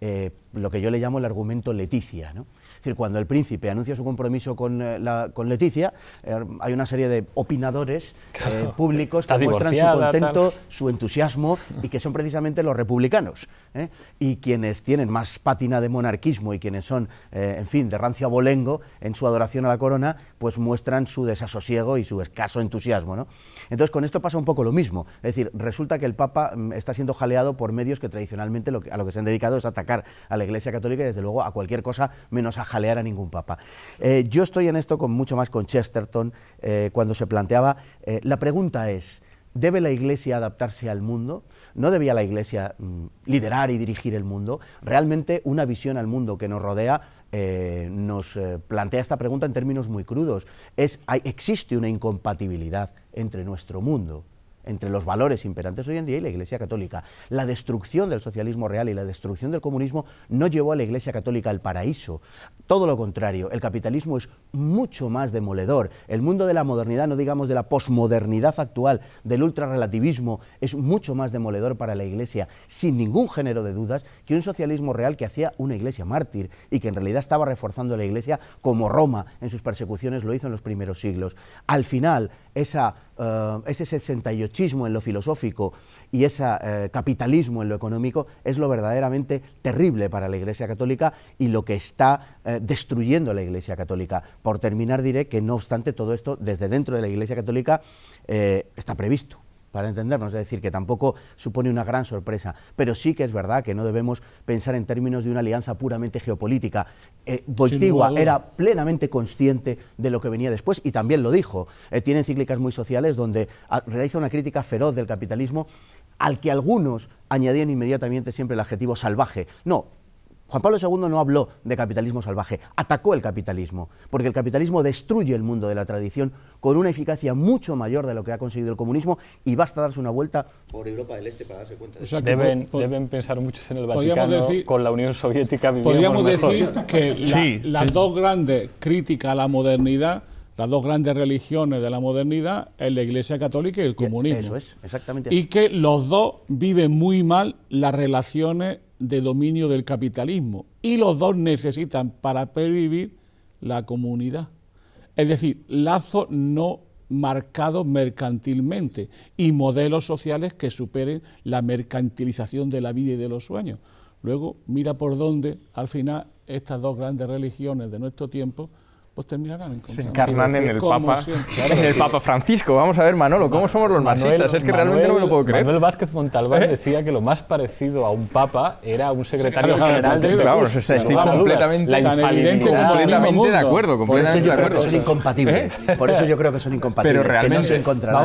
Eh, lo que yo le llamo el argumento Leticia. Es decir, cuando el príncipe anuncia su compromiso con, eh, Leticia, eh, hay una serie de opinadores públicos que muestran su contento, su entusiasmo y que son precisamente los republicanos. Y quienes tienen más pátina de monarquismo y quienes son, en fin, de rancio abolengo en su adoración a la corona, pues muestran su desasosiego y su escaso entusiasmo. Entonces, con esto pasa un poco lo mismo. Es decir, resulta que el Papa mm, está siendo jaleado por medios que tradicionalmente a lo que se han dedicado es atacar a la Iglesia Católica y desde luego a cualquier cosa menos a jalear a ningún papa. Eh, yo estoy en esto con mucho más con Chesterton eh, cuando se planteaba, eh, la pregunta es, ¿Debe la Iglesia adaptarse al mundo? ¿No debía la Iglesia mm, liderar y dirigir el mundo? Realmente una visión al mundo que nos rodea nos plantea esta pregunta en términos muy crudos. Es, existe una incompatibilidad entre nuestro mundo entre los valores imperantes hoy en día y la Iglesia Católica. La destrucción del socialismo real y la destrucción del comunismo no llevó a la Iglesia Católica al paraíso. Todo lo contrario, el capitalismo es mucho más demoledor. El mundo de la modernidad, no digamos de la posmodernidad actual, del ultrarrelativismo, es mucho más demoledor para la Iglesia, sin ningún género de dudas, que un socialismo real que hacía una Iglesia mártir y que en realidad estaba reforzando la Iglesia como Roma en sus persecuciones lo hizo en los primeros siglos. Al final, esa eh, ese 68ismo en lo filosófico y ese eh, capitalismo en lo económico es lo verdaderamente terrible para la Iglesia Católica y lo que está eh, destruyendo la Iglesia Católica. Por terminar diré que no obstante todo esto desde dentro de la Iglesia Católica está previsto para entendernos, es decir, que tampoco supone una gran sorpresa, pero sí que es verdad que no debemos pensar en términos de una alianza puramente geopolítica. Eh, era plenamente consciente de lo que venía después y también lo dijo. Eh, tiene encíclicas muy sociales donde ah, realiza una crítica feroz del capitalismo al que algunos añadían inmediatamente siempre el adjetivo salvaje. No, Juan Pablo II no habló de capitalismo salvaje, atacó el capitalismo, porque el capitalismo destruye el mundo de la tradición con una eficacia mucho mayor de lo que ha conseguido el comunismo y basta darse una vuelta por Europa del Este para darse cuenta. De deben, deben, pensar muchos en el Vaticano, con la Unión Soviética Podríamos decir que las dos grandes críticas a la modernidad las dos grandes religiones de la modernidad es la Iglesia Católica y el comunismo. Eso es, exactamente. Y que los dos viven muy mal las relaciones de dominio del capitalismo y los dos necesitan para pervivir la comunidad. Es decir, lazos no marcados mercantilmente y modelos sociales que superen la mercantilización de la vida y de los sueños. Luego, mira por dónde al final estas dos grandes religiones de nuestro tiempo pues terminarán Se encarnan en el, Papa, en el Papa Francisco. Vamos a ver, Manolo, ¿cómo somos los Manuel, marxistas? Es que realmente no me lo puedo creer. Manuel Vázquez Montalbán ¿Eh? decía que lo más parecido a un Papa era un secretario general claro, Vamos, o sea, estoy completamente, completamente de acuerdo. Completamente por eso yo creo que son incompatibles. Por eso yo creo que son incompatibles, que no se encontrarán.